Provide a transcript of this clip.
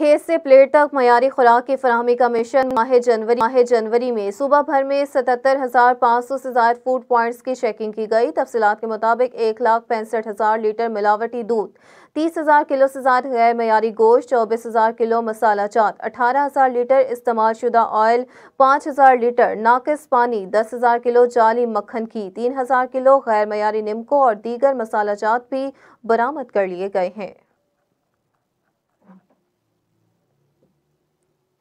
खेत से प्लेट तक मयारी खुराक की फरहमी का मिशन माह जनवरी माह जनवरी में सुबह भर में सतहत्तर हज़ार पाँच सौ से ज्यादा फूड पॉइंट्स की चेकिंग की गई तफसीत के मुताबिक एक लाख पैंसठ हज़ार लीटर मिलावटी दूध तीस हज़ार किलो से ज्यादा गैर मयारी गोश्त चौबीस हज़ार किलो मसाला चाट अठारह हज़ार लीटर इस्तेमाल शुदा ऑयल पाँच हज़ार लीटर नाकस पानी दस हज़ार किलो जाली मक्खन की तीन हज़ार किलो गैर मयारी निमको और दीगर मसाला चाट भी बरामद कर लिए गए हैं